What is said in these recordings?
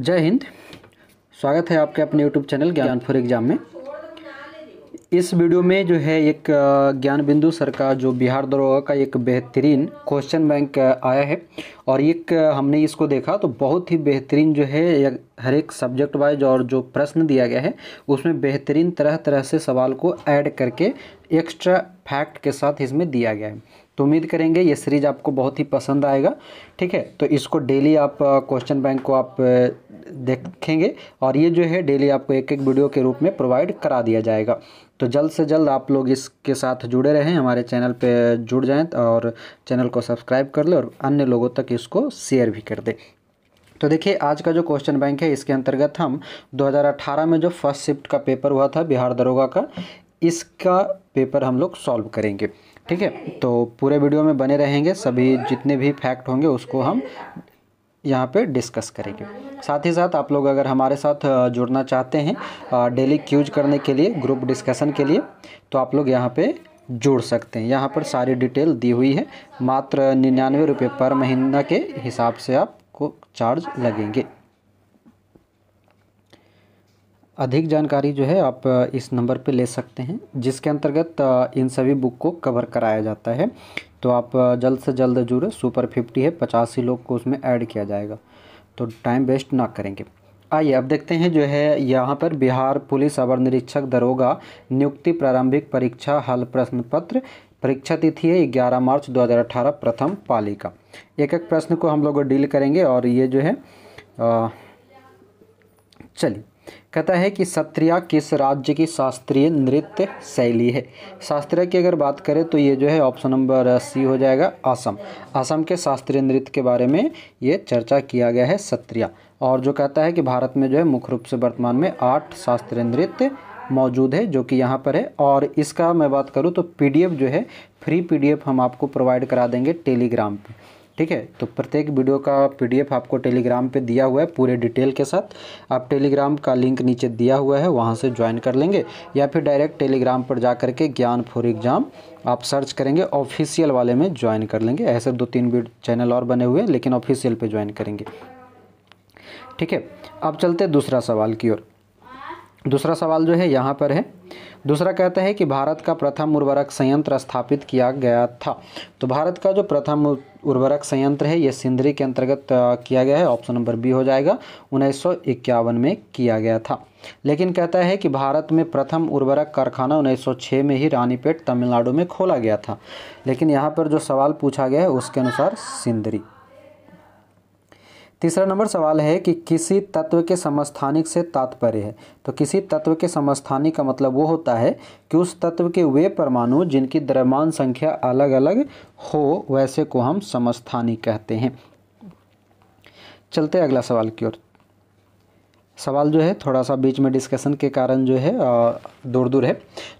जय हिंद स्वागत है आपके अपने YouTube channel Gyan for exam में इस वीडियो में जो है एक ज्ञान बिंदु सर का जो बिहार दरोगा का एक बेहतरीन क्वेश्चन बैंक आया है और एक हमने इसको देखा तो बहुत ही बेहतरीन जो है हर एक सब्जेक्ट वाइज और जो प्रश्न दिया गया है उसमें बेहतरीन तरह तरह से सवाल को ऐड करके एक्स्ट्रा फैक्ट के साथ इसमें दिया गया है तो उम्मीद करेंगे ये सीरीज आपको बहुत ही पसंद आएगा ठीक है तो इसको डेली आप क्वेश्चन बैंक को आप देखेंगे और ये जो है डेली आपको एक एक वीडियो के रूप में प्रोवाइड करा दिया जाएगा तो जल्द से जल्द आप लोग इसके साथ जुड़े रहें हमारे चैनल पे जुड़ जाएं और चैनल को सब्सक्राइब कर लें और अन्य लोगों तक इसको शेयर भी कर दें तो देखिए आज का जो क्वेश्चन बैंक है इसके अंतर्गत हम 2018 में जो फर्स्ट शिफ्ट का पेपर हुआ था बिहार दरोगा का इसका पेपर हम लोग सॉल्व करेंगे ठीक है तो पूरे वीडियो में बने रहेंगे सभी जितने भी फैक्ट होंगे उसको हम यहाँ पे डिस्कस करेंगे साथ ही साथ आप लोग अगर हमारे साथ जुड़ना चाहते हैं डेली क्यूज करने के लिए ग्रुप डिस्कशन के लिए तो आप लोग यहाँ पे जुड़ सकते हैं यहाँ पर सारी डिटेल दी हुई है मात्र निन्यानवे रुपये पर महीना के हिसाब से आपको चार्ज लगेंगे अधिक जानकारी जो है आप इस नंबर पे ले सकते हैं जिसके अंतर्गत इन सभी बुक को कवर कराया जाता है तो आप जल्द से जल्द जुड़े सुपर फिफ्टी है पचासी लोग को उसमें ऐड किया जाएगा तो टाइम वेस्ट ना करेंगे आइए अब देखते हैं जो है यहाँ पर बिहार पुलिस अवर निरीक्षक दरोगा नियुक्ति प्रारंभिक परीक्षा हल प्रश्न पत्र परीक्षा तिथि है ग्यारह मार्च 2018 प्रथम पाली का एक एक प्रश्न को हम लोग डील करेंगे और ये जो है चलिए कहता है कि सत्रिया किस राज्य की शास्त्रीय नृत्य शैली है शास्त्रीय की अगर बात करें तो ये जो है ऑप्शन नंबर सी हो जाएगा असम असम के शास्त्रीय नृत्य के बारे में ये चर्चा किया गया है सत्रिया और जो कहता है कि भारत में जो है मुख्य रूप से वर्तमान में आठ शास्त्रीय नृत्य मौजूद है जो कि यहाँ पर है और इसका मैं बात करूँ तो पी जो है फ्री पी हम आपको प्रोवाइड करा देंगे टेलीग्राम पर ठीक है तो प्रत्येक वीडियो का पीडीएफ आपको टेलीग्राम पे दिया हुआ है पूरे डिटेल के साथ आप टेलीग्राम का लिंक नीचे दिया हुआ है वहाँ से ज्वाइन कर लेंगे या फिर डायरेक्ट टेलीग्राम पर जा करके ज्ञान फॉर एग्ज़ाम आप सर्च करेंगे ऑफिशियल वाले में ज्वाइन कर लेंगे ऐसे दो तीन चैनल और बने हुए हैं लेकिन ऑफिशियल पर ज्वाइन करेंगे ठीक है अब चलते दूसरा सवाल की ओर दूसरा सवाल जो है यहाँ पर है दूसरा कहता है कि भारत का प्रथम उर्वरक संयंत्र स्थापित किया गया था तो भारत का जो प्रथम उर्वरक संयंत्र है ये सिंदरी के अंतर्गत किया गया है ऑप्शन नंबर बी हो जाएगा उन्नीस में किया गया था लेकिन कहता है कि भारत में प्रथम उर्वरक कारखाना 1906 में ही रानीपेट तमिलनाडु में खोला गया था लेकिन यहाँ पर जो सवाल पूछा गया है उसके अनुसार सिंदरी तीसरा नंबर सवाल है कि किसी तत्व के समस्थानिक से तात्पर्य है तो किसी तत्व के समस्थानिक का मतलब वो होता है कि उस तत्व के वे परमाणु जिनकी द्रव्यमान संख्या अलग अलग हो वैसे को हम समस्थानिक कहते हैं चलते अगला सवाल की ओर सवाल जो है थोड़ा सा बीच में डिस्कशन के कारण जो है दूर दूर है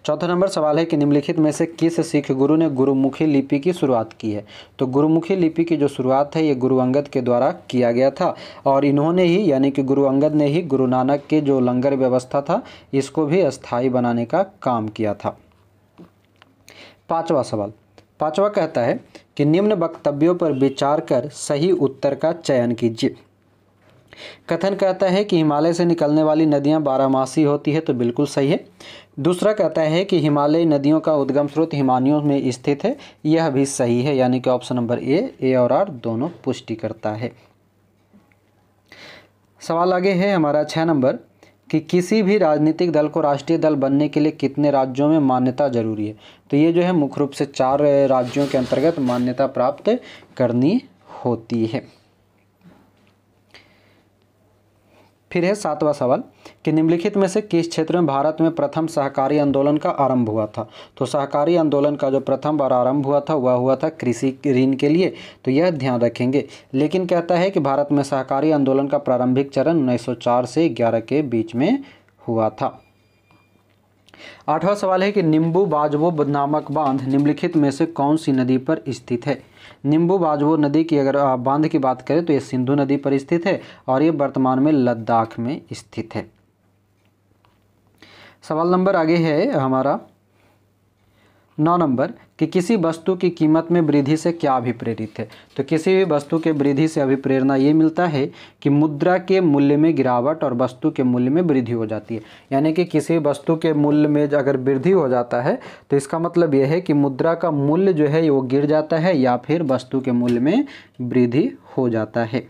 चौथा नंबर सवाल है कि निम्नलिखित में से किस सिख गुरु ने गुरुमुखी लिपि की शुरुआत की है तो गुरुमुखी लिपि की जो शुरुआत है ये गुरु अंगद के द्वारा किया गया था और इन्होंने ही यानी कि गुरु अंगद ने ही गुरु नानक के जो लंगर व्यवस्था था इसको भी अस्थायी बनाने का काम किया था पाँचवा सवाल पाँचवा कहता है कि निम्न वक्तव्यों पर विचार कर सही उत्तर का चयन कीजिए कथन कहता है कि हिमालय से निकलने वाली नदियाँ बारामासी होती है तो बिल्कुल सही है दूसरा कहता है कि हिमालयी नदियों का उद्गम स्रोत हिमानियों में स्थित है यह भी सही है यानी कि ऑप्शन नंबर ए ए और आर दोनों पुष्टि करता है सवाल आगे है हमारा छः नंबर कि किसी भी राजनीतिक दल को राष्ट्रीय दल बनने के लिए कितने राज्यों में मान्यता जरूरी है तो ये जो है मुख्य रूप से चार राज्यों के अंतर्गत मान्यता प्राप्त करनी होती है फिर है सातवां सवाल कि निम्नलिखित में से किस क्षेत्र में भारत में प्रथम सहकारी आंदोलन का आरंभ हुआ था तो सहकारी आंदोलन का जो प्रथम बार आरंभ हुआ था वह हुआ था कृषि ऋण के लिए तो यह ध्यान रखेंगे लेकिन कहता है कि भारत में सहकारी आंदोलन का प्रारंभिक चरण 1904 से 11 के बीच में हुआ था आठवां सवाल है कि निम्बू बाजबो नामक बांध निम्नलिखित में से कौन सी नदी पर स्थित है निम्बू बाजवो नदी की अगर बांध की बात करें तो ये सिंधु नदी पर स्थित है और ये वर्तमान में लद्दाख में स्थित है सवाल नंबर आगे है हमारा नौ नंबर कि किसी वस्तु की कीमत में वृद्धि से क्या अभिप्रेरित है तो किसी भी वस्तु के वृद्धि से अभिप्रेरणा ये मिलता है कि मुद्रा के मूल्य में गिरावट और वस्तु के मूल्य में वृद्धि हो जाती है यानी कि किसी वस्तु के मूल्य में अगर वृद्धि हो जाता है तो इसका मतलब यह है कि मुद्रा का मूल्य जो है वो गिर जाता है या फिर वस्तु के मूल्य में वृद्धि हो जाता है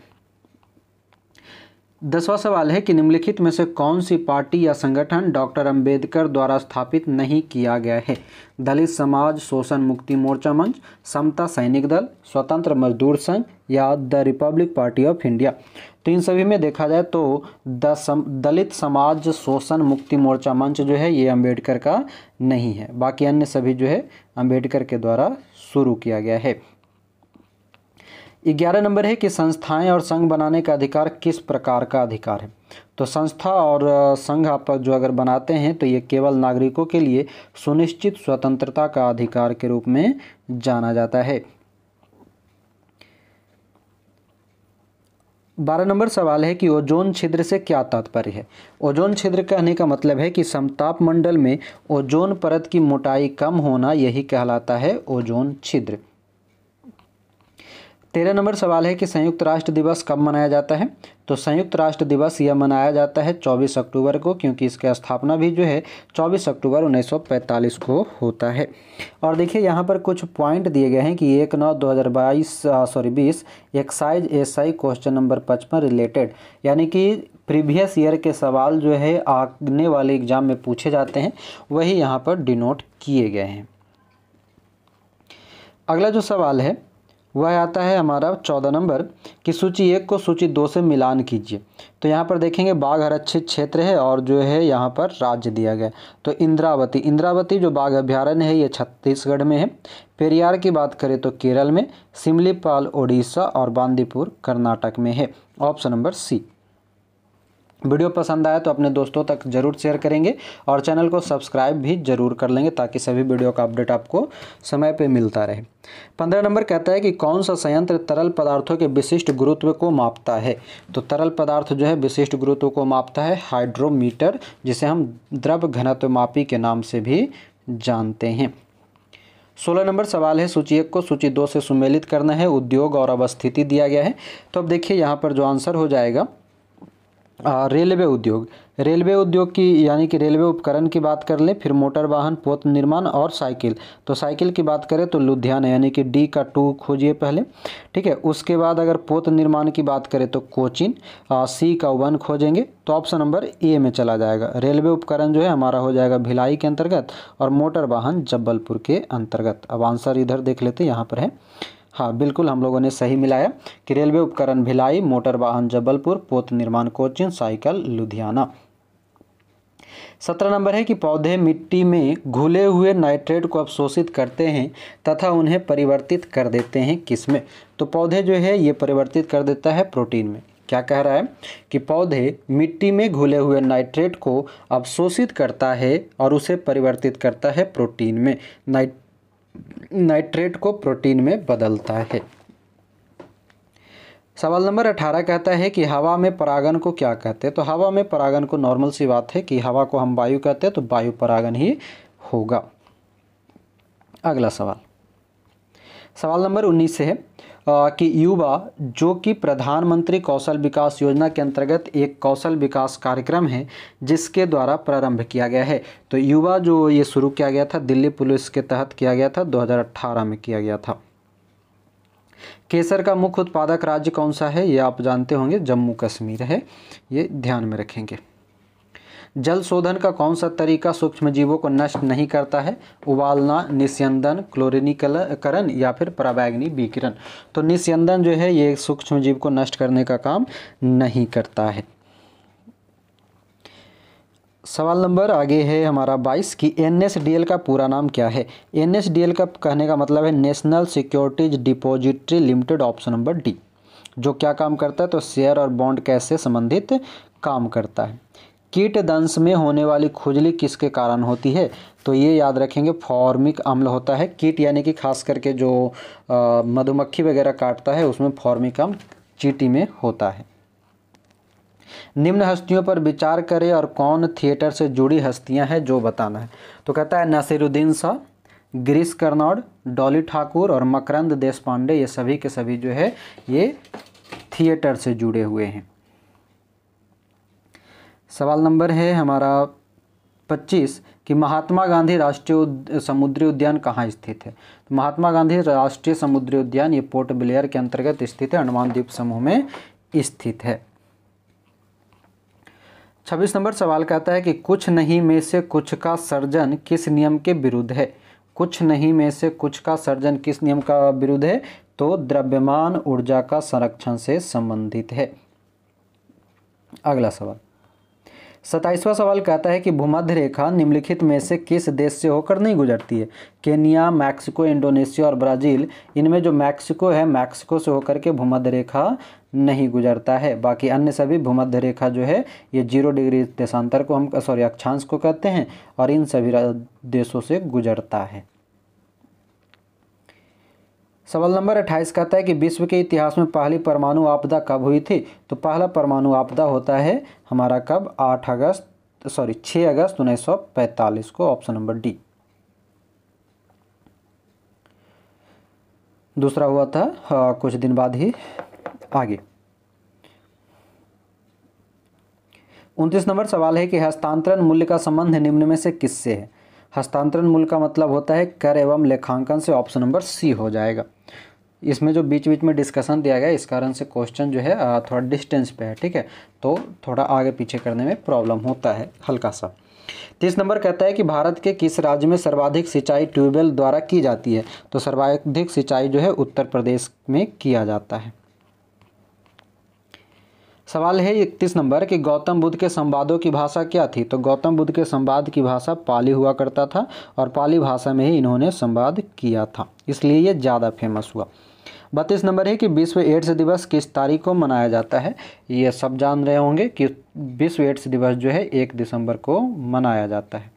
दसवां सवाल है कि निम्नलिखित में से कौन सी पार्टी या संगठन डॉक्टर अंबेडकर द्वारा स्थापित नहीं किया गया है दलित समाज शोषण मुक्ति मोर्चा मंच समता सैनिक दल स्वतंत्र मजदूर संघ या the Republic Party of India तो इन सभी में देखा जाए तो द सम, दलित समाज शोषण मुक्ति मोर्चा मंच जो है ये अम्बेडकर का नहीं है बाकी अन्य सभी जो है अम्बेडकर के द्वारा शुरू किया गया है ग्यारह नंबर है कि संस्थाएं और संघ बनाने का अधिकार किस प्रकार का अधिकार है तो संस्था और संघ आप जो अगर बनाते हैं तो ये केवल नागरिकों के लिए सुनिश्चित स्वतंत्रता का अधिकार के रूप में जाना जाता है बारह नंबर सवाल है कि ओजोन छिद्र से क्या तात्पर्य है ओजोन छिद्र कहने का मतलब है कि समताप मंडल में ओजोन परत की मोटाई कम होना यही कहलाता है ओजोन छिद्र तेरह नंबर सवाल है कि संयुक्त राष्ट्र दिवस कब मनाया जाता है तो संयुक्त राष्ट्र दिवस यह मनाया जाता है 24 अक्टूबर को क्योंकि इसकी स्थापना भी जो है 24 अक्टूबर 1945 को होता है और देखिए यहाँ पर कुछ पॉइंट दिए गए हैं कि एक नौ दो हज़ार बाईस सॉरी बीस excise S I question number पचपन रिलेटेड यानी कि प्रीवियस ईयर के सवाल जो है आने वाले एग्जाम में पूछे जाते हैं वही यहाँ पर डिनोट किए गए हैं अगला जो सवाल है वह आता है हमारा चौदह नंबर कि सूची एक को सूची दो से मिलान कीजिए तो यहाँ पर देखेंगे बाघ आरक्षित क्षेत्र है और जो है यहाँ पर राज्य दिया गया तो इंद्रावती इंद्रावती जो बाघ अभ्यारण्य है ये छत्तीसगढ़ में है पेरियार की बात करें तो केरल में सिमलीपाल उड़ीसा और बांदीपुर कर्नाटक में है ऑप्शन नंबर सी वीडियो पसंद आया तो अपने दोस्तों तक ज़रूर शेयर करेंगे और चैनल को सब्सक्राइब भी ज़रूर कर लेंगे ताकि सभी वीडियो का अपडेट आपको समय पर मिलता रहे पंद्रह नंबर कहता है कि कौन सा संयंत्र तरल पदार्थों के विशिष्ट गुरुत्व को मापता है तो तरल पदार्थ जो है विशिष्ट गुरुत्व को मापता है हाइड्रोमीटर जिसे हम द्रव घनत्व मापी के नाम से भी जानते हैं सोलह नंबर सवाल है सूची एक को सूची दो से सुमेलित करना है उद्योग और अवस्थिति दिया गया है तो अब देखिए यहाँ पर जो आंसर हो जाएगा रेलवे उद्योग रेलवे उद्योग की यानी कि रेलवे उपकरण की बात कर लें फिर मोटर वाहन पोत निर्माण और साइकिल तो साइकिल की बात करें तो लुधियाना यानी कि डी का टू खोजिए पहले ठीक है उसके बाद अगर पोत निर्माण की बात करें तो कोचिन सी का वन खोजेंगे तो ऑप्शन नंबर ए में चला जाएगा रेलवे उपकरण जो है हमारा हो जाएगा भिलाई के अंतर्गत और मोटर वाहन जबलपुर के अंतर्गत अब आंसर इधर देख लेते यहाँ पर है हाँ बिल्कुल हम लोगों ने सही मिलाया कि रेलवे उपकरण भिलाई मोटर वाहन जबलपुर पोत निर्माण कोचिंग साइकिल लुधियाना सत्रह नंबर है कि पौधे मिट्टी में घुले हुए नाइट्रेट को अवशोषित करते हैं तथा उन्हें परिवर्तित कर देते हैं किसमें तो पौधे जो है ये परिवर्तित कर देता है प्रोटीन में क्या कह रहा है कि पौधे मिट्टी में घुले हुए नाइट्रेट को अवशोषित करता है और उसे परिवर्तित करता है प्रोटीन में नाइट नाइट्रेट को प्रोटीन में बदलता है सवाल नंबर अठारह कहता है कि हवा में परागन को क्या कहते हैं तो हवा में परागन को नॉर्मल सी बात है कि हवा को हम वायु कहते हैं तो वायु परागन ही होगा अगला सवाल सवाल नंबर उन्नीस से है कि युवा जो कि प्रधानमंत्री कौशल विकास योजना के अंतर्गत एक कौशल विकास कार्यक्रम है जिसके द्वारा प्रारंभ किया गया है तो युवा जो ये शुरू किया गया था दिल्ली पुलिस के तहत किया गया था 2018 में किया गया था केसर का मुख्य उत्पादक राज्य कौन सा है ये आप जानते होंगे जम्मू कश्मीर है ये ध्यान में रखेंगे जल शोधन का कौन सा तरीका सूक्ष्म जीवों को नष्ट नहीं करता है उबालना निस्यंदन क्लोरिनीकरण या फिर प्रावैग्नि विकिरण तो निस्यंदन जो है ये सूक्ष्म जीव को नष्ट करने का काम नहीं करता है सवाल नंबर आगे है हमारा बाईस कि एन का पूरा नाम क्या है एन का कहने का मतलब है National Securities Depository Limited option number D जो क्या काम करता है तो शेयर और बॉन्ड कैसे संबंधित काम करता है कीट दंश में होने वाली खुजली किसके कारण होती है तो ये याद रखेंगे फॉर्मिक अम्ल होता है कीट यानी कि खास करके जो मधुमक्खी वगैरह काटता है उसमें फॉर्मिक अम्ल चीटी में होता है निम्न हस्तियों पर विचार करें और कौन थिएटर से जुड़ी हस्तियां हैं जो बताना है तो कहता है नसीरुद्दीन शाह गिरीश कर्नौड़ डॉली ठाकुर और मकरंद देशपांडे ये सभी के सभी जो है ये थिएटर से जुड़े हुए हैं सवाल नंबर है हमारा पच्चीस कि महात्मा गांधी राष्ट्रीय समुद्री उद्यान कहाँ स्थित है तो महात्मा गांधी राष्ट्रीय समुद्री उद्यान ये पोर्ट ब्लेयर के अंतर्गत स्थित है अंडमान द्वीप समूह में स्थित है छब्बीस नंबर सवाल कहता है कि कुछ नहीं में से कुछ का सर्जन किस नियम के विरुद्ध है कुछ नहीं में से कुछ का सर्जन किस नियम का विरुद्ध है तो द्रव्यमान ऊर्जा का संरक्षण से संबंधित है अगला सवाल सताईसवां सवाल कहता है कि भूमध्य रेखा निम्नलिखित में से किस देश से होकर नहीं गुजरती है केनिया मैक्सिको इंडोनेशिया और ब्राज़ील इनमें जो मैक्सिको है मैक्सिको से होकर के भूमध्य रेखा नहीं गुजरता है बाकी अन्य सभी भूमध्य रेखा जो है ये जीरो डिग्री देशांतर को हम सॉरी अक्षांश को कहते हैं और इन सभी देशों से गुजरता है सवाल नंबर अट्ठाईस कहता है कि विश्व के इतिहास में पहली परमाणु आपदा कब हुई थी तो पहला परमाणु आपदा होता है हमारा कब आठ अगस्त सॉरी छः अगस्त उन्नीस सौ को ऑप्शन नंबर डी दूसरा हुआ था आ, हाँ, कुछ दिन बाद ही आगे उनतीस नंबर सवाल है कि हस्तांतरण मूल्य का संबंध निम्न में से किससे है हस्तांतरण मूल्य का मतलब होता है कर एवं लेखांकन से ऑप्शन नंबर सी हो जाएगा इसमें जो बीच बीच में डिस्कशन दिया गया इस कारण से क्वेश्चन जो है थोड़ा डिस्टेंस पे है ठीक है तो थोड़ा आगे पीछे करने में प्रॉब्लम होता है हल्का सा तीस नंबर कहता है कि भारत के किस राज्य में सर्वाधिक सिंचाई ट्यूबवेल द्वारा की जाती है तो सर्वाधिक सिंचाई जो है उत्तर प्रदेश में किया जाता है सवाल है इकतीस नंबर कि गौतम बुद्ध के संवादों की भाषा क्या थी तो गौतम बुद्ध के संवाद की भाषा पाली हुआ करता था और पाली भाषा में ही इन्होंने संवाद किया था इसलिए ये ज़्यादा फेमस हुआ बत्तीस नंबर है कि विश्व एड्स दिवस किस तारीख को मनाया जाता है ये सब जान रहे होंगे कि विश्व एड्स दिवस जो है एक दिसंबर को मनाया जाता है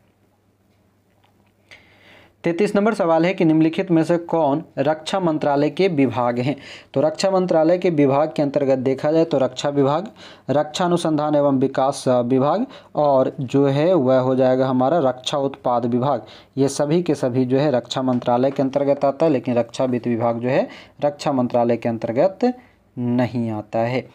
तैतीस नंबर सवाल है कि निम्नलिखित में से कौन रक्षा मंत्रालय के विभाग हैं तो रक्षा मंत्रालय के विभाग के अंतर्गत देखा जाए तो रक्षा विभाग रक्षा अनुसंधान एवं विकास विभाग और जो है वह हो जाएगा हमारा रक्षा उत्पाद विभाग ये सभी के सभी जो है रक्षा मंत्रालय के अंतर्गत आता है लेकिन रक्षा वित्त विभाग जो है रक्षा मंत्रालय के अंतर्गत नहीं आता है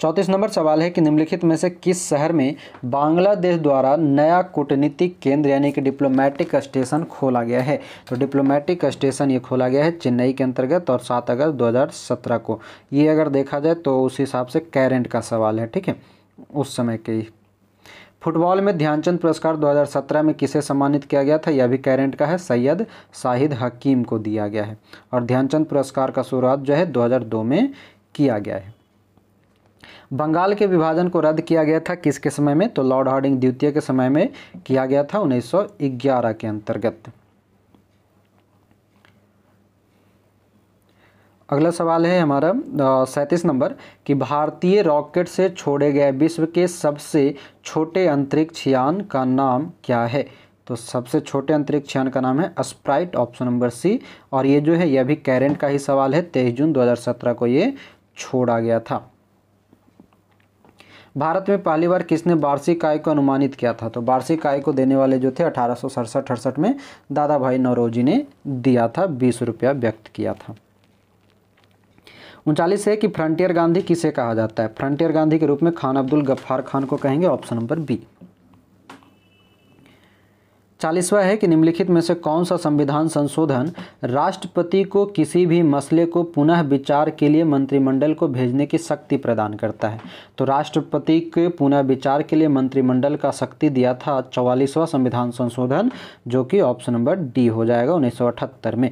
चौंतीस नंबर सवाल है कि निम्नलिखित में से किस शहर में बांग्लादेश द्वारा नया कूटनीतिक केंद्र यानी कि डिप्लोमेटिक स्टेशन खोला गया है तो डिप्लोमेटिक स्टेशन ये खोला गया है चेन्नई के अंतर्गत और सात अगस्त 2017 को ये अगर देखा जाए तो उस हिसाब से कैरेंट का सवाल है ठीक है उस समय के ही फुटबॉल में ध्यानचंद पुरस्कार 2017 में किसे सम्मानित किया गया था यह भी कैरेंट का है सैयद शाहिद हकीम को दिया गया है और ध्यानचंद पुरस्कार का शुरुआत जो है 2002 में किया गया है बंगाल के विभाजन को रद्द किया गया था किसके समय में तो लॉर्ड हार्डिंग द्वितीय के समय में किया गया था 1911 के अंतर्गत अगला सवाल है हमारा सैंतीस नंबर कि भारतीय रॉकेट से छोड़े गए विश्व के सबसे छोटे अंतरिक्ष यान का नाम क्या है तो सबसे छोटे अंतरिक्ष यान का नाम है स्प्राइट ऑप्शन नंबर सी और ये जो है यह भी कैरेंट का ही सवाल है तेईस जून 2017 को ये छोड़ा गया था भारत में पहली बार किसने वार्षिक आय को अनुमानित किया था तो वार्षिक आय को देने वाले जो थे अठारह सौ सड़सठ अड़सठ में दादा भाई नौरोजी ने दिया था बीस रुपया व्यक्त किया था उनचालीस है कि फ्रंटियर गांधी किसे कहा जाता है फ्रंटियर गांधी के रूप में खान अब्दुल गफ्फार खान को कहेंगे ऑप्शन नंबर बी चालीसवा है कि निम्नलिखित में से कौन सा संविधान संशोधन राष्ट्रपति को किसी भी मसले को पुनः विचार के लिए मंत्रिमंडल को भेजने की शक्ति प्रदान करता है तो राष्ट्रपति के पुनः विचार के लिए मंत्रिमंडल का शक्ति दिया था चौवालीसवां संविधान संशोधन जो कि ऑप्शन नंबर डी हो जाएगा उन्नीस में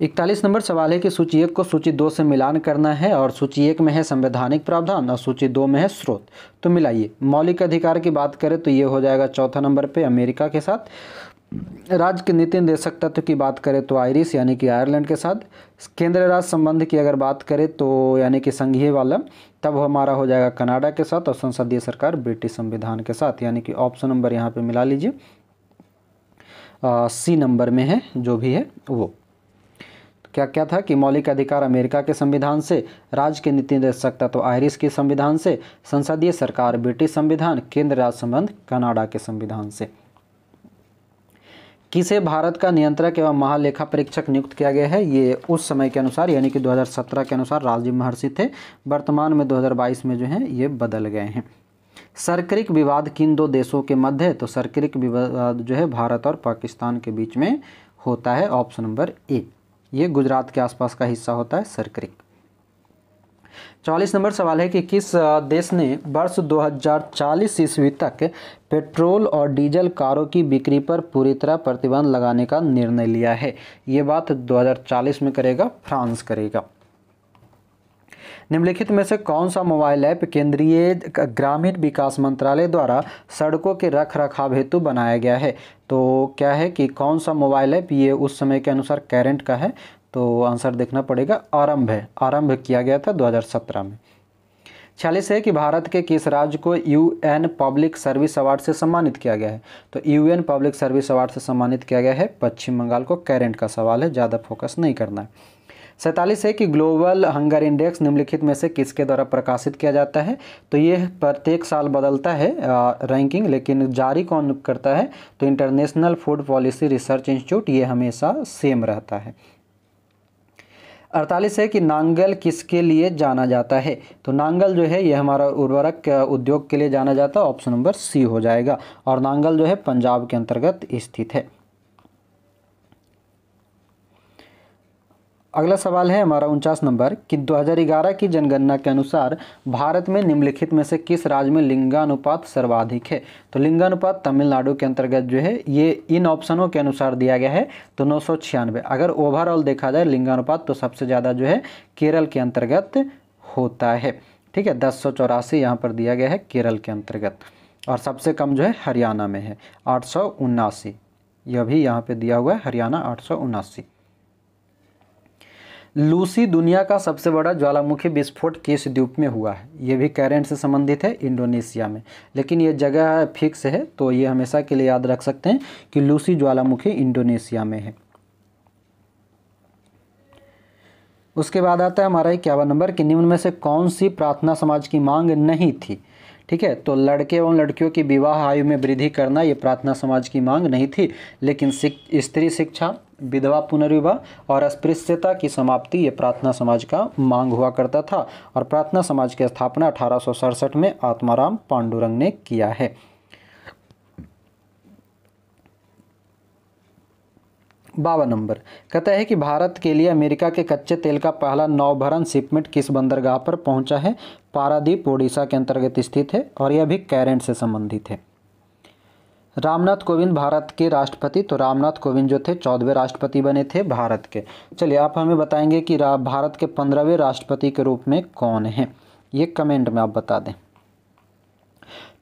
इकतालीस नंबर सवाल है कि सूची एक को सूची दो से मिलान करना है और सूची एक में है संवैधानिक प्रावधान और सूची दो में है स्रोत तो मिलाइए मौलिक अधिकार की बात करें तो ये हो जाएगा चौथा नंबर पे अमेरिका के साथ राज्य के नीति निदेशक तत्व की बात करें तो आयरिस यानी कि आयरलैंड के साथ केंद्र राज संबंध की अगर बात करें तो यानी कि संघीय वाला तब हमारा हो जाएगा कनाडा के साथ और संसदीय सरकार ब्रिटिश संविधान के साथ यानी कि ऑप्शन नंबर यहाँ पर मिला लीजिए सी नंबर में है जो भी है वो क्या क्या था कि मौलिक अधिकार अमेरिका के संविधान से राज्य के नीति निर्देशक तत्व तो आयरिस के संविधान से संसदीय सरकार ब्रिटिश संविधान केंद्र राज संबंध कनाडा के संविधान से किसे भारत का नियंत्रक एवं महालेखा परीक्षक नियुक्त किया गया है ये उस समय के अनुसार यानी कि 2017 के अनुसार राजीव महर्षि थे वर्तमान में 2022 में जो है ये बदल गए हैं सरक्रिक विवाद किन दो देशों के मध्य है तो सरक्रिक विवाद जो है भारत और पाकिस्तान के बीच में होता है ऑप्शन नंबर ए ये गुजरात के आसपास का हिस्सा होता है सरक्रिक चालीस नंबर सवाल है कि किस देश ने वर्ष 2040 ईस्वी तक पेट्रोल और डीजल कारों की बिक्री पर पूरी तरह प्रतिबंध लगाने का निर्णय लिया है ये बात 2040 में करेगा फ्रांस करेगा निम्नलिखित में से कौन सा मोबाइल ऐप केंद्रीय ग्रामीण विकास मंत्रालय द्वारा सड़कों के रख रखाव हेतु बनाया गया है तो क्या है कि कौन सा मोबाइल ऐप ये उस समय के अनुसार कैरेंट का है तो आंसर देखना पड़ेगा आरंभ है आरंभ किया गया था 2017 में छियालीस है कि भारत के किस राज्य को यूएन पब्लिक सर्विस अवार्ड से सम्मानित किया गया है तो यूएन पब्लिक सर्विस अवार्ड से सम्मानित किया गया है पश्चिम बंगाल को कैरेंट का सवाल है ज़्यादा फोकस नहीं करना है सैंतालीस है कि ग्लोबल हंगर इंडेक्स निम्नलिखित में से किसके द्वारा प्रकाशित किया जाता है तो ये प्रत्येक साल बदलता है आ, रैंकिंग लेकिन जारी कौन करता है तो International Food Policy Research Institute ये हमेशा सेम रहता है अड़तालीस है कि नांगल किसके लिए जाना जाता है तो नांगल जो है ये हमारा उर्वरक उद्योग के लिए जाना जाता है ऑप्शन नंबर सी हो जाएगा और नांगल जो है पंजाब के अंतर्गत स्थित है अगला सवाल है हमारा उनचास नंबर कि 2011 की जनगणना के अनुसार भारत में निम्नलिखित में से किस राज्य में लिंगानुपात सर्वाधिक है तो लिंगानुपात तमिलनाडु के अंतर्गत जो है ये इन ऑप्शनों के अनुसार दिया गया है तो नौ अगर ओवरऑल देखा जाए लिंगानुपात तो सबसे ज़्यादा जो है केरल के अंतर्गत होता है ठीक है दस सौ चौरासी यहाँ पर दिया गया है केरल के अंतर्गत और सबसे कम जो है हरियाणा में है आठ सौ उन्नासी यह भी यहाँ पर दिया हुआ है हरियाणा आठ सौ उन्नासी लूसी दुनिया का सबसे बड़ा ज्वालामुखी विस्फोट किस द्वीप में हुआ है ये भी कैरेंट से संबंधित है इंडोनेशिया में लेकिन ये जगह फिक्स है तो ये हमेशा के लिए याद रख सकते हैं कि लूसी ज्वालामुखी इंडोनेशिया में है उसके बाद आता है हमारा इक्यावन नंबर कि निम्न में से कौन सी प्रार्थना समाज की मांग नहीं थी ठीक है तो लड़के एवं लड़कियों की विवाह आयु में वृद्धि करना ये प्रार्थना समाज की मांग नहीं थी लेकिन स्त्री शिक्षा विधवा पुनर्विवाह और अस्पृश्यता की समाप्ति ये प्रार्थना समाज का मांग हुआ करता था और प्रार्थना समाज की स्थापना अठारह में आत्माराम पांडुरंग ने किया है बावन नंबर कहता है कि भारत के लिए अमेरिका के कच्चे तेल का पहला नौभरण शिपमेंट किस बंदरगाह पर पहुंचा है पारादीप ओडिशा के अंतर्गत स्थित है और यह भी कैरेंट से संबंधित है रामनाथ कोविंद भारत के राष्ट्रपति तो रामनाथ कोविंद जो थे चौदहवें राष्ट्रपति बने थे भारत के चलिए आप हमें बताएंगे कि भारत के पंद्रहवें राष्ट्रपति के रूप में कौन है ये कमेंट में आप बता दें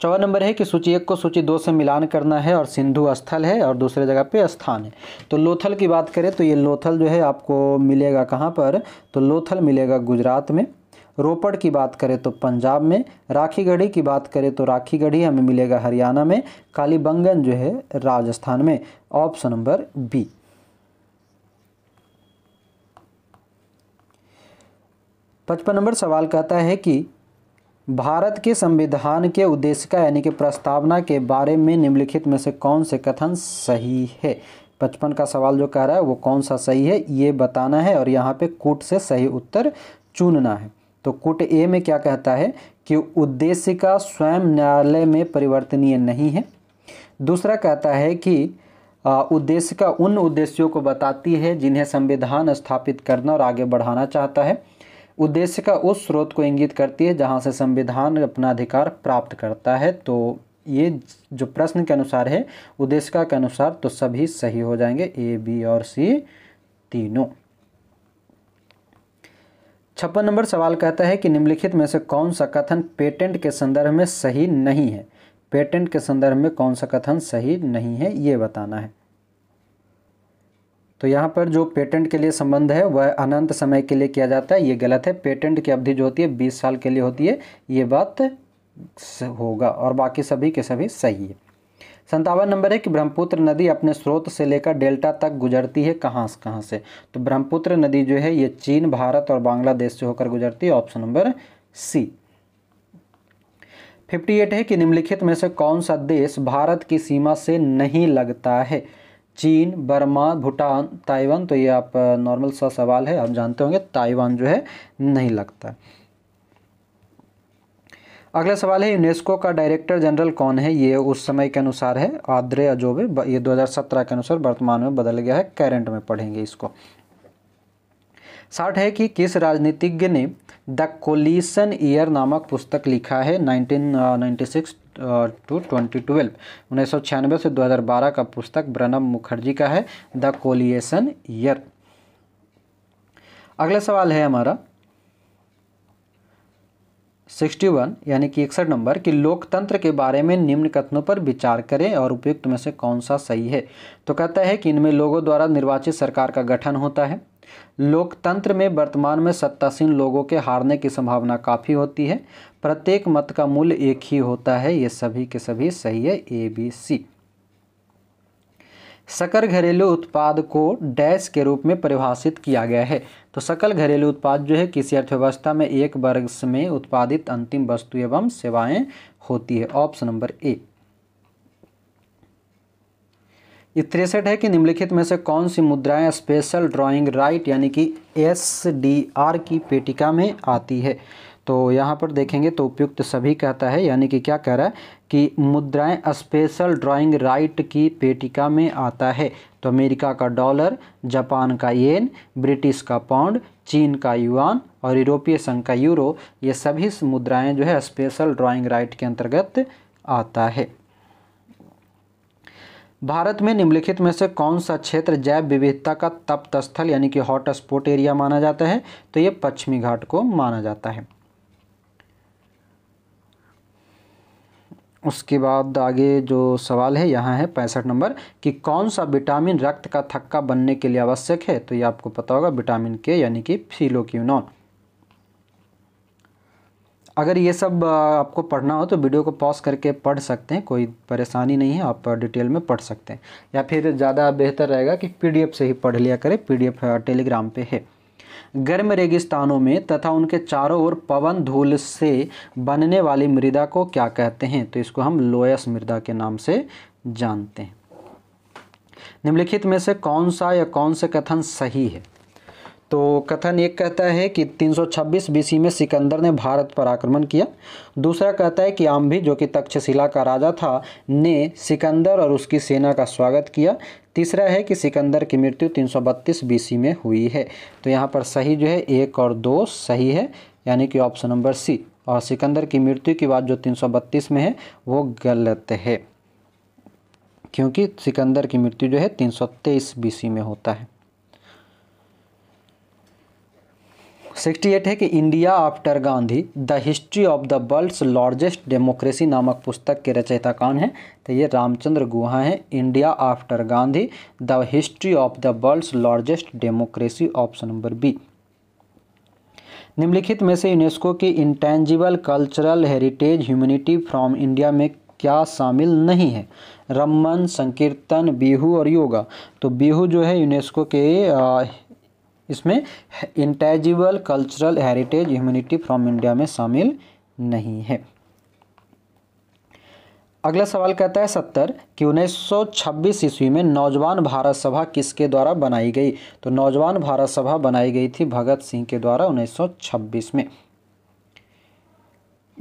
चौदह नंबर है कि सूची एक को सूची दो से मिलान करना है और सिंधु स्थल है और दूसरे जगह पे स्थान है तो लोथल की बात करें तो ये लोथल जो है आपको मिलेगा कहाँ पर तो लोथल मिलेगा गुजरात में रोपड़ की बात करें तो पंजाब में राखी गढ़ी की बात करें तो राखी गढ़ी हमें मिलेगा हरियाणा में कालीबंगन जो है राजस्थान में ऑप्शन नंबर बी पचपन नंबर सवाल कहता है कि भारत के संविधान के उद्देश्य का यानी कि प्रस्तावना के बारे में निम्नलिखित में से कौन से कथन सही है पचपन का सवाल जो कह रहा है वो कौन सा सही है ये बताना है और यहाँ पे कूट से सही उत्तर चुनना है तो कुट ए में क्या कहता है कि उद्देश्य का स्वयं न्यायालय में परिवर्तनीय नहीं है दूसरा कहता है कि उद्देश्य का उन उद्देश्यों को बताती है जिन्हें संविधान स्थापित करना और आगे बढ़ाना चाहता है उद्देश्य का उस स्रोत को इंगित करती है जहाँ से संविधान अपना अधिकार प्राप्त करता है तो ये जो प्रश्न के अनुसार है उद्देश्य का के अनुसार तो सभी सही हो जाएंगे ए बी और सी तीनों छप्पन नंबर सवाल कहता है कि निम्नलिखित में से कौन सा कथन पेटेंट के संदर्भ में सही नहीं है पेटेंट के संदर्भ में कौन सा कथन सही नहीं है ये बताना है तो यहाँ पर जो पेटेंट के लिए संबंध है वह अनंत समय के लिए किया जाता है ये गलत है पेटेंट की अवधि जो होती है बीस साल के लिए होती है ये बात होगा और बाकी सभी के सभी सही है संतावन नंबर है कि ब्रह्मपुत्र नदी अपने स्रोत से लेकर डेल्टा तक गुजरती है कहाँ से कहाँ से तो ब्रह्मपुत्र नदी जो है ये चीन भारत और बांग्लादेश से होकर गुजरती है option number C fifty eight है कि निम्नलिखित में से कौन सा देश भारत की सीमा से नहीं लगता है चीन बर्मा भूटान ताइवान तो ये आप नॉर्मल सा सवाल है आप जानते होंगे ताइवान जो है नहीं लगता अगला सवाल है यूनेस्को का डायरेक्टर जनरल कौन है ये उस समय के अनुसार है आद्रे अजोबे ये 2017 के अनुसार वर्तमान में बदल गया है कैरेंट में पढ़ेंगे इसको साठ है कि किस राजनीतिज्ञ ने द कोलिसन ईयर नामक पुस्तक लिखा है 1996 टू ट्वेंटी ट्वेल्व उन्नीस सौ से 2012 का पुस्तक ब्रनब मुखर्जी का है द कोलिएसन ईयर अगला सवाल है हमारा सिक्सटी वन यानी कि इकसठ नंबर कि लोकतंत्र के बारे में निम्न कथनों पर विचार करें और उपयुक्त में से कौन सा सही है तो कहता है कि इनमें लोगों द्वारा निर्वाचित सरकार का गठन होता है लोकतंत्र में वर्तमान में सत्तासीन लोगों के हारने की संभावना काफ़ी होती है प्रत्येक मत का मूल्य एक ही होता है ये सभी के सभी सही है ए बी सी सकल घरेलू उत्पाद को डैश के रूप में परिभाषित किया गया है तो सकल घरेलू उत्पाद जो है किसी अर्थव्यवस्था में एक वर्ष में उत्पादित अंतिम वस्तु एवं सेवाएं होती है ऑप्शन नंबर ए तिरसठ है कि निम्नलिखित में से कौन सी मुद्राएं स्पेशल ड्राइंग राइट यानी कि एस डी आर की पेटिका में आती है तो यहाँ पर देखेंगे तो उपयुक्त सभी कहता है यानी कि क्या कह रहा है कि मुद्राएं स्पेशल ड्राइंग राइट की पेटिका में आता है तो अमेरिका का डॉलर जापान का येन ब्रिटिश का पाउंड चीन का युआन और यूरोपीय संघ का यूरो ये सभी मुद्राएं जो है स्पेशल ड्राइंग राइट के अंतर्गत आता है भारत में निम्नलिखित में से कौन सा क्षेत्र जैव विविधता का तप्त स्थल यानी कि हॉट स्पॉट एरिया माना जाता है तो ये पश्चिमी घाट को माना जाता है उसके बाद आगे जो सवाल है यहाँ है पैंसठ नंबर कि कौन सा विटामिन रक्त का थक्का बनने के लिए आवश्यक है तो ये आपको पता होगा विटामिन के यानी कि फिलोक्यूनॉन अगर ये सब आपको पढ़ना हो तो वीडियो को पॉज करके पढ़ सकते हैं कोई परेशानी नहीं है आप डिटेल में पढ़ सकते हैं या फिर ज़्यादा बेहतर रहेगा कि पीडीएफ से ही पढ़ लिया करें पीडीएफ टेलीग्राम पे है गर्म रेगिस्तानों में तथा उनके चारों ओर पवन धूल से बनने वाली मृदा को क्या कहते हैं तो इसको हम लोयस मृदा के नाम से जानते हैं निम्नलिखित में से कौन सा या कौन से कथन सही है तो कथन एक कहता है कि 326 बीसी में सिकंदर ने भारत पर आक्रमण किया दूसरा कहता है कि आम्भी जो कि तक्षशिला का राजा था ने सिकंदर और उसकी सेना का स्वागत किया तीसरा है कि सिकंदर की मृत्यु 332 बीसी में हुई है तो यहाँ पर सही जो है एक और दो सही है यानी कि ऑप्शन नंबर सी और सिकंदर की मृत्यु की बात जो तीन में है वो गलत है क्योंकि सिकंदर की मृत्यु जो है तीन सौ में होता है सिक्सटी एट है कि India after Gandhi the history of the world's largest democracy नामक पुस्तक के रचयिता कौन है तो ये रामचंद्र गुहा हैं India after Gandhi the history of the world's largest democracy option number B निम्नलिखित में से यूनेस्को की intangible cultural heritage humanity from India में क्या शामिल नहीं है रमन संकीर्तन बिहू और योगा तो बिहू जो है यूनेस्को के इसमें intangible cultural heritage humanity from India में शामिल नहीं है अगला सवाल कहता है सत्तर कि 1926 ईस्वी में नौजवान भारत सभा किसके द्वारा बनाई गई तो नौजवान भारत सभा बनाई गई थी भगत सिंह के द्वारा 1926 में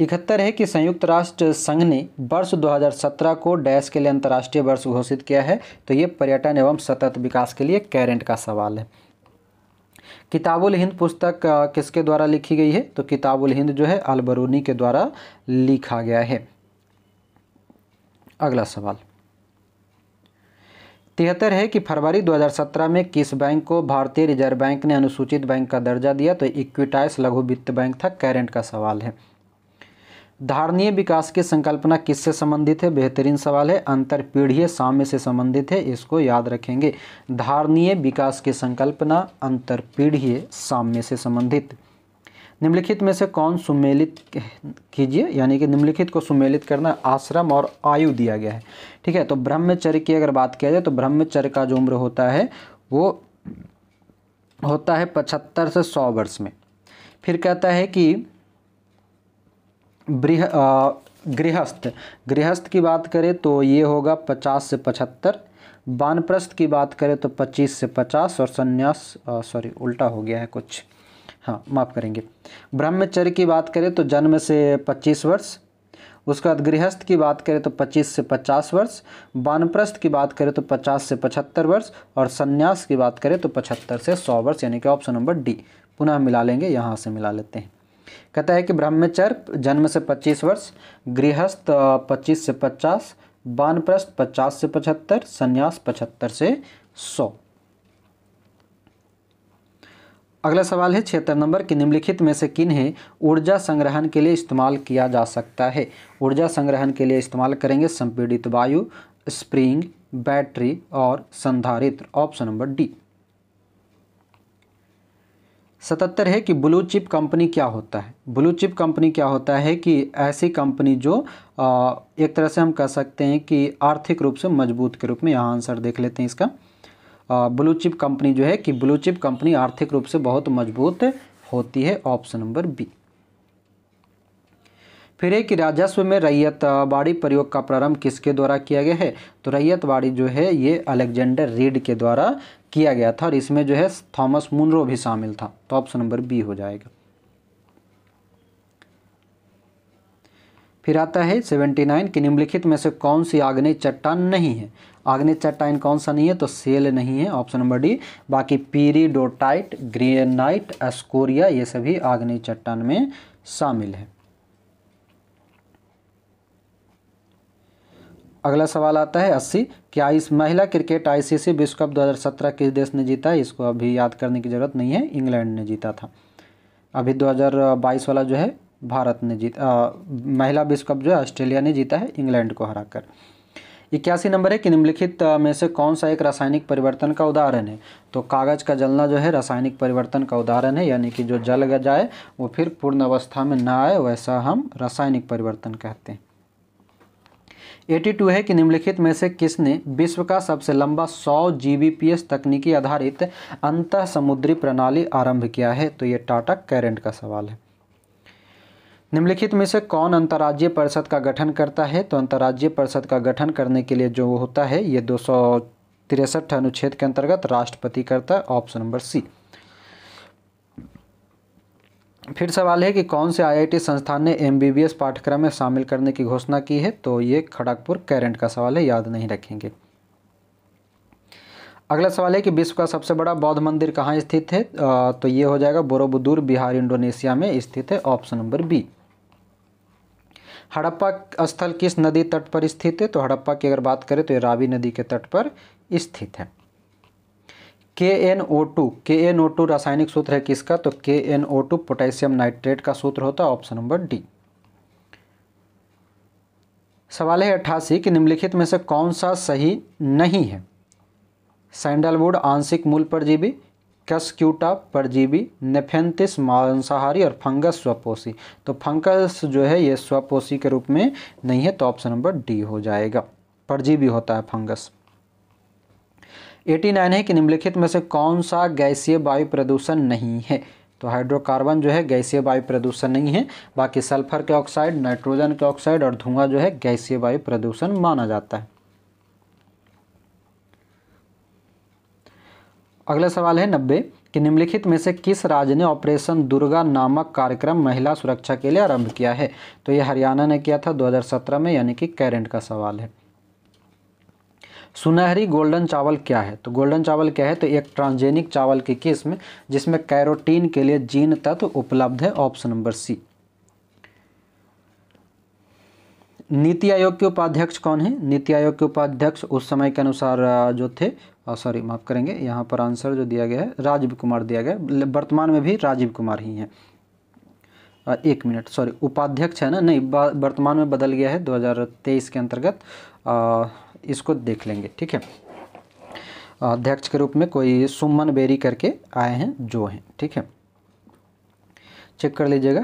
इकहत्तर है कि संयुक्त राष्ट्र संघ ने वर्ष 2017 को डैश के लिए अंतर्राष्ट्रीय वर्ष घोषित किया है तो ये पर्यटन एवं सतत विकास के लिए कैरेंट का सवाल है किताबुल हिंद पुस्तक किसके द्वारा लिखी गई है तो किताबुल हिंद जो है अलबरूनी के द्वारा लिखा गया है अगला सवाल तिहत्तर है कि फरवरी 2017 में किस बैंक को भारतीय रिजर्व बैंक ने अनुसूचित बैंक का दर्जा दिया तो इक्विटाइस लघु वित्त बैंक था कैरेंट का सवाल है धारणीय विकास की संकल्पना किससे संबंधित है बेहतरीन सवाल है अंतर पीढ़ीय साम्य से संबंधित है इसको याद रखेंगे धारणीय विकास की संकल्पना अंतर पीढ़ीय साम्य से संबंधित निम्नलिखित में से कौन सुमेलित कीजिए यानी कि निम्नलिखित को सुमेलित करना आश्रम और आयु दिया गया है ठीक है तो ब्रह्मचर्य की अगर बात किया जाए तो ब्रह्मचर्य का जो उम्र होता है वो होता है पचहत्तर से सौ वर्ष में फिर कहता है कि बृह गृहस्थ गृहस्थ की बात करें तो ये होगा पचास से पचहत्तर बानप्रस्थ की बात करें तो पच्चीस से पचास और संन्यास सॉरी उल्टा हो गया है कुछ हाँ माफ़ करेंगे ब्रह्मचर्य की बात करें तो जन्म से पच्चीस वर्ष उसके बाद गृहस्थ की बात करें तो 25 से 50 वर्ष बानप्रस्थ की बात करें तो 50 से 75 वर्ष और संन्यास की बात करें तो 75 से 100 वर्ष यानी कि ऑप्शन नंबर डी पुनः मिला लेंगे यहाँ से मिला लेते हैं कहता है कि ब्रह्मचर जन्म से 25 वर्ष गृहस्थ 25 से 50 वानप्रस्थ 50 से 75 संन्यास 75 से 100 अगला सवाल है छिहत्तर नंबर कि निम्नलिखित में से है ऊर्जा संग्रहण के लिए इस्तेमाल किया जा सकता है ऊर्जा संग्रहण के लिए इस्तेमाल करेंगे संपीड़ित वायु स्प्रिंग बैटरी और संधारित्र ऑप्शन नंबर डी सतहत्तर है कि ब्लू चिप कंपनी क्या होता है ब्लू चिप कंपनी क्या होता है कि ऐसी कंपनी जो एक तरह से हम कह सकते हैं कि आर्थिक रूप से मजबूत के रूप में यहाँ आंसर देख लेते हैं इसका ब्लू चिप कंपनी जो है कि ब्लू चिप कंपनी आर्थिक रूप से बहुत मजबूत होती है ऑप्शन नंबर बी फिर एक राजस्व में रैयत बाड़ी प्रयोग का प्रारंभ किसके द्वारा किया गया है तो रैयत बाड़ी जो है ये अलेक्जेंडर रीड के द्वारा किया गया था और इसमें जो है थॉमस मुनरो भी शामिल था तो ऑप्शन नंबर बी हो जाएगा फिर आता है सेवेंटी नाइन कि निम्नलिखित में से कौन सी आग्नेय चट्टान नहीं है आग्नेय चट्टान कौन सा नहीं है तो सेल नहीं है ऑप्शन नंबर डी बाकी पीरीडोटाइट ग्रेनाइट एस्कोरिया ये सभी आग्नेय चट्टान में शामिल है अगला सवाल आता है अस्सी क्या इस महिला क्रिकेट आईसीसी विश्व कप 2017 किस देश ने जीता है इसको अभी याद करने की ज़रूरत नहीं है इंग्लैंड ने जीता था अभी 2022 वाला जो है भारत ने जीता आ, महिला विश्व कप जो है ऑस्ट्रेलिया ने जीता है इंग्लैंड को हराकर इक्यासी नंबर है कि निम्नलिखित में से कौन सा एक रासायनिक परिवर्तन का उदाहरण है तो कागज़ का जलना जो है रासायनिक परिवर्तन का उदाहरण है यानी कि जो जल जाए वो फिर पूर्ण अवस्था में ना आए वैसा हम रासायनिक परिवर्तन कहते हैं 82 है कि निम्नलिखित में से किसने विश्व का सबसे लंबा 100 जीबीपीएस तकनीकी आधारित अंत समुद्री प्रणाली आरंभ किया है तो ये टाटा कैरेंट का सवाल है निम्नलिखित में से कौन अंतर्राज्यीय परिषद का गठन करता है तो अंतर्राज्यीय परिषद का गठन करने के लिए जो होता है ये दो अनुच्छेद के अंतर्गत राष्ट्रपति करता है ऑप्शन नंबर सी फिर सवाल है कि कौन से आईआईटी संस्थान ने एमबीबीएस पाठ्यक्रम में शामिल करने की घोषणा की है तो ये खड़गपुर कैरेंट का सवाल है याद नहीं रखेंगे अगला सवाल है कि विश्व का सबसे बड़ा बौद्ध मंदिर कहाँ स्थित है तो ये हो जाएगा बोरोबुदूर बिहार इंडोनेशिया में स्थित है ऑप्शन नंबर बी हड़प्पा स्थल किस नदी तट पर स्थित है तो हड़प्पा की अगर बात करें तो ये रावी नदी के तट पर स्थित है K N O two K N O two रासायनिक सूत्र है किसका तो K N O two potassium nitrate का सूत्र होता है ऑप्शन नंबर डी सवाल है अट्ठासी कि निम्नलिखित में से कौन सा सही नहीं है सैंडलवुड आंशिक मूल परजीवी कस्क्यूटा परजीवी नेफेंटिस मांसाहारी और फंगस स्वपोषी तो फंगस जो है ये स्वपोषी के रूप में नहीं है तो ऑप्शन नंबर डी हो जाएगा परजीवी होता है फंगस 89 है कि निम्नलिखित में से कौन सा गैसीय वायु प्रदूषण नहीं है तो हाइड्रोकार्बन जो है गैसीय वायु प्रदूषण नहीं है बाकी सल्फर के ऑक्साइड नाइट्रोजन के ऑक्साइड और धुआं जो है गैसीय वायु प्रदूषण माना जाता है अगला सवाल है नब्बे कि निम्नलिखित में से किस राज्य ने ऑपरेशन दुर्गा नामक कार्यक्रम महिला सुरक्षा के लिए आरंभ किया है तो यह हरियाणा ने किया था 2017 में यानी कि कैरेंट का सवाल है सुनहरी गोल्डन चावल क्या है तो गोल्डन चावल क्या है तो एक ट्रांसजेनिक चावल की किस्म जिसमें कैरोटीन के लिए जीन तत्व उपलब्ध है ऑप्शन नंबर सी नीति आयोग के उपाध्यक्ष कौन है नीति आयोग के उपाध्यक्ष उस समय के अनुसार जो थे सॉरी माफ़ करेंगे यहाँ पर आंसर जो दिया गया है राजीव कुमार दिया गया वर्तमान में भी राजीव कुमार ही हैं एक मिनट सॉरी उपाध्यक्ष है ना नहीं वर्तमान में बदल गया है 2023 के अंतर्गत इसको देख लेंगे ठीक है अध्यक्ष के रूप में कोई सुमन बेरी करके आए हैं जो हैं ठीक है चेक कर लीजिएगा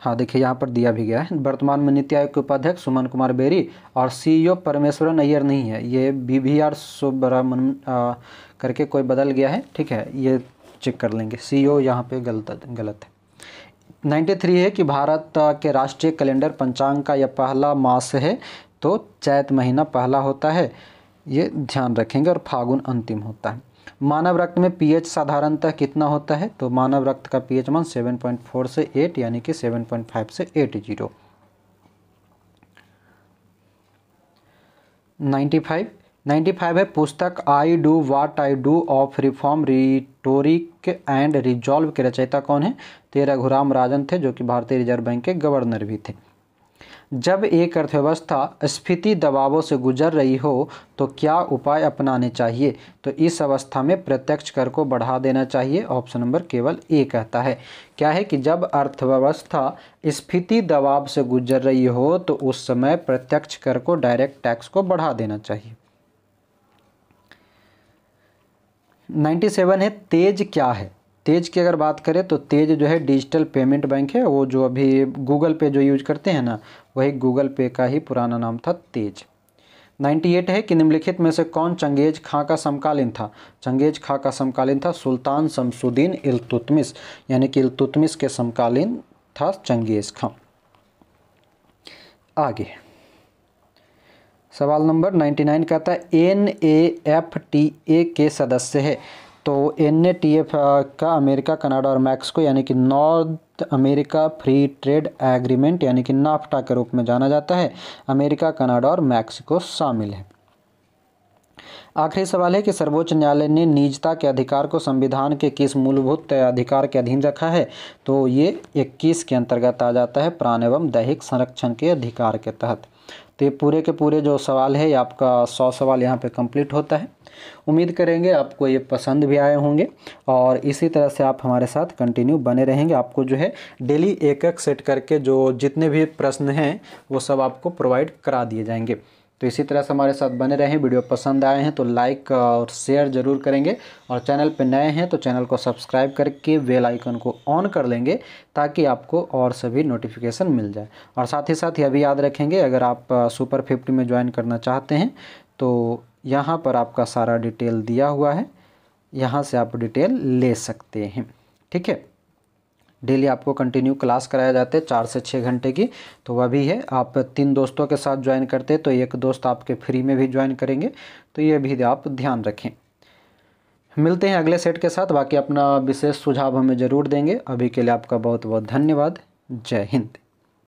हाँ देखिए यहाँ पर दिया भी गया है वर्तमान में नीति आयोग के उपाध्यक्ष सुमन कुमार बेरी और सीईओ ई परमेश्वरन अय्यर नहीं है ये बी वी आर सुब्रमण करके कोई बदल गया है ठीक है ये चेक कर लेंगे सीईओ यहाँ पर गलत गलत है 93 है कि भारत के राष्ट्रीय कैलेंडर पंचांग का यह पहला मास है तो चैत महीना पहला होता है ये ध्यान रखेंगे और फागुन अंतिम होता है मानव रक्त में पीएच साधारणतः कितना होता है तो मानव रक्त का पीएच मान 7.4 से 8 यानी कि 7.5 से 8 जीरो 95 फाइव है पुस्तक I do what I do of reform rhetoric and resolve के रचयिता कौन है तेरा घुराम राजन थे जो कि भारतीय रिजर्व बैंक के गवर्नर भी थे जब एक अर्थव्यवस्था स्फीति दबावों से गुजर रही हो तो क्या उपाय अपनाने चाहिए तो इस अवस्था में प्रत्यक्ष कर को बढ़ा देना चाहिए ऑप्शन नंबर केवल ए कहता है क्या है कि जब अर्थव्यवस्था स्फीति दबाव से गुजर रही हो तो उस समय प्रत्यक्ष कर को डायरेक्ट टैक्स को बढ़ा देना चाहिए 97 है तेज क्या है तेज की अगर बात करें तो तेज जो है डिजिटल पेमेंट बैंक है वो जो अभी गूगल पे जो यूज करते हैं ना वही गूगल पे का ही पुराना नाम था तेज 98 है कि निम्नलिखित में से कौन चंगेज खां का समकालीन था चंगेज खां का समकालीन था सुल्तान शमसुद्दीन इलतुतमिस यानी कि इलतुतमिस के समकालीन था चंगेज खां आगे सवाल नंबर 99 कहता है N A F T A के सदस्य है तो एन का अमेरिका कनाडा और मैक्सिको यानी कि North America free trade agreement यानी कि नाफ्टा के रूप में जाना जाता है अमेरिका कनाडा और मैक्सिको शामिल है आखिरी सवाल है कि सर्वोच्च न्यायालय ने निजता के अधिकार को संविधान के किस मूलभूत अधिकार के अधीन रखा है तो ये 21 के अंतर्गत आ जाता है प्राण एवं दैहिक संरक्षण के अधिकार के तहत तो ये पूरे के पूरे जो सवाल है ये आपका सौ सवाल यहाँ पे कंप्लीट होता है उम्मीद करेंगे आपको ये पसंद भी आए होंगे और इसी तरह से आप हमारे साथ कंटिन्यू बने रहेंगे आपको जो है डेली एक एक सेट करके जो जितने भी प्रश्न हैं वो सब आपको प्रोवाइड करा दिए जाएंगे तो इसी तरह से हमारे साथ बने रहें वीडियो पसंद आए हैं तो लाइक और शेयर ज़रूर करेंगे और चैनल पर नए हैं तो चैनल को सब्सक्राइब करके बेल आइकन को ऑन कर लेंगे ताकि आपको और सभी नोटिफिकेशन मिल जाए और साथ ही साथ यह भी याद रखेंगे अगर आप सुपर फिफ्टी में ज्वाइन करना चाहते हैं तो यहाँ पर आपका सारा डिटेल दिया हुआ है यहाँ से आप डिटेल ले सकते हैं ठीक है डेली आपको कंटिन्यू क्लास कराया जाते हैं चार से छः घंटे की तो वह भी है आप तीन दोस्तों के साथ ज्वाइन करते हैं तो एक दोस्त आपके फ्री में भी ज्वाइन करेंगे तो ये भी आप ध्यान रखें मिलते हैं अगले सेट के साथ बाकी अपना विशेष सुझाव हमें ज़रूर देंगे अभी के लिए आपका बहुत बहुत धन्यवाद जय हिंद